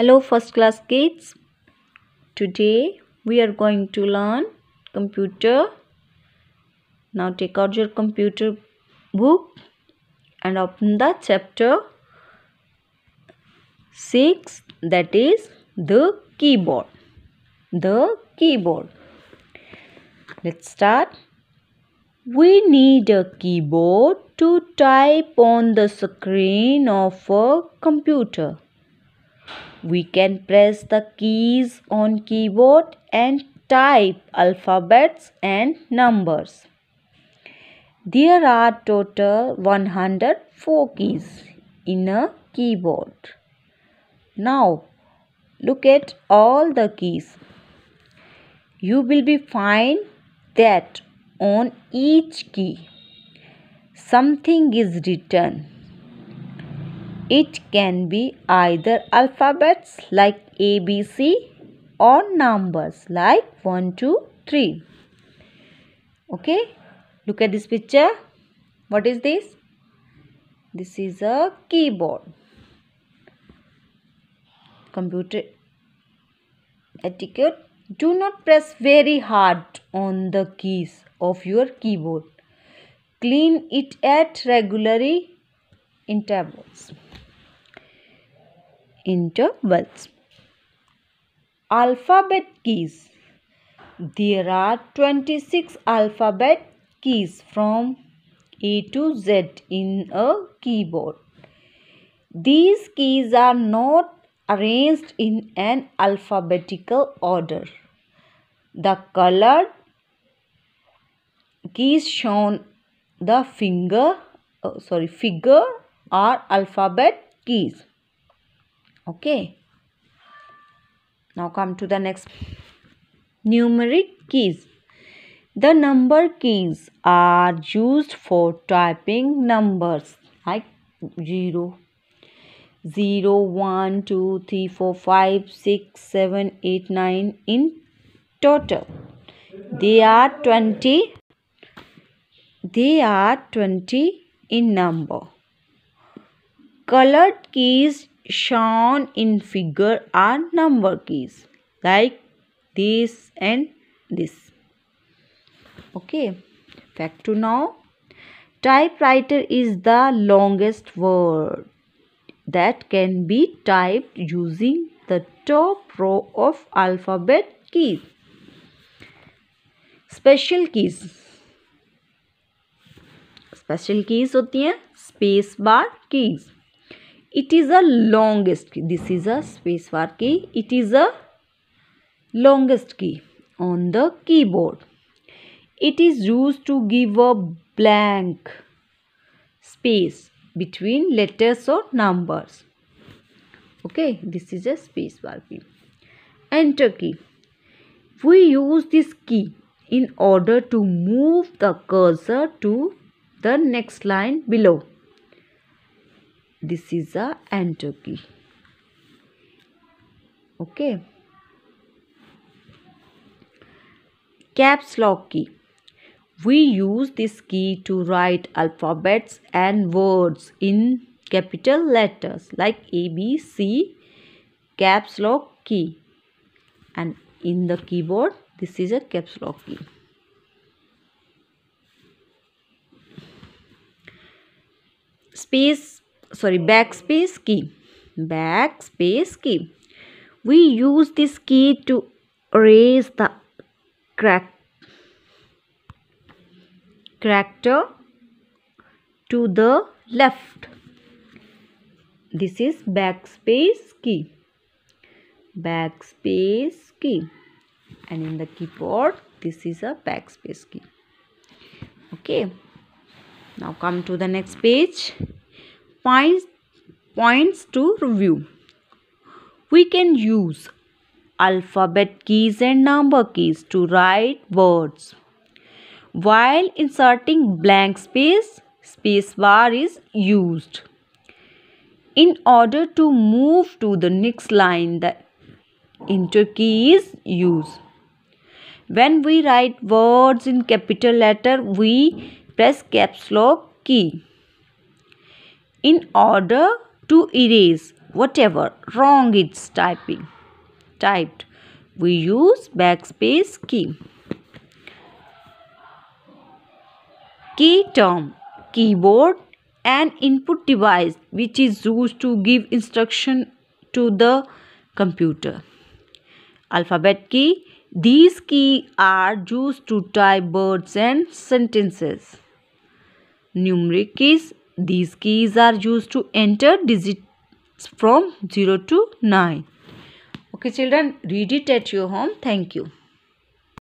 hello first class kids today we are going to learn computer now take out your computer book and open the chapter 6 that is the keyboard the keyboard let's start we need a keyboard to type on the screen of a computer we can press the keys on keyboard and type alphabets and numbers. There are total 104 keys in a keyboard. Now look at all the keys. You will be find that on each key something is written. It can be either alphabets like ABC or numbers like 1, 2, 3. Okay. Look at this picture. What is this? This is a keyboard. Computer etiquette. Do not press very hard on the keys of your keyboard. Clean it at regularly intervals intervals. Alphabet keys. There are 26 alphabet keys from A to Z in a keyboard. These keys are not arranged in an alphabetical order. The colored keys shown the finger oh, sorry figure are alphabet keys okay now come to the next numeric keys the number keys are used for typing numbers like 0 0 1 2 3 4 5 6 7 8 9 in total they are 20 they are 20 in number colored keys shown in figure are number keys like this and this. Okay, back to now. Typewriter is the longest word that can be typed using the top row of alphabet keys. Special keys. Special keys होती हैं space bar keys it is a longest key this is a spacebar key it is a longest key on the keyboard it is used to give a blank space between letters or numbers okay this is a spacebar key enter key we use this key in order to move the cursor to the next line below this is a key. Okay. Caps lock key. We use this key to write alphabets and words in capital letters like A, B, C, caps lock key. And in the keyboard, this is a caps lock key. Space sorry backspace key backspace key we use this key to erase the crack character to the left this is backspace key backspace key and in the keyboard this is a backspace key okay now come to the next page points, points to review. We can use alphabet keys and number keys to write words. While inserting blank space, space bar is used. In order to move to the next line, the enter key is used. When we write words in capital letter, we press caps lock key in order to erase whatever wrong it's typing typed we use backspace key key term keyboard an input device which is used to give instruction to the computer alphabet key these keys are used to type words and sentences numeric keys these keys are used to enter digits from 0 to 9. Okay children, read it at your home. Thank you.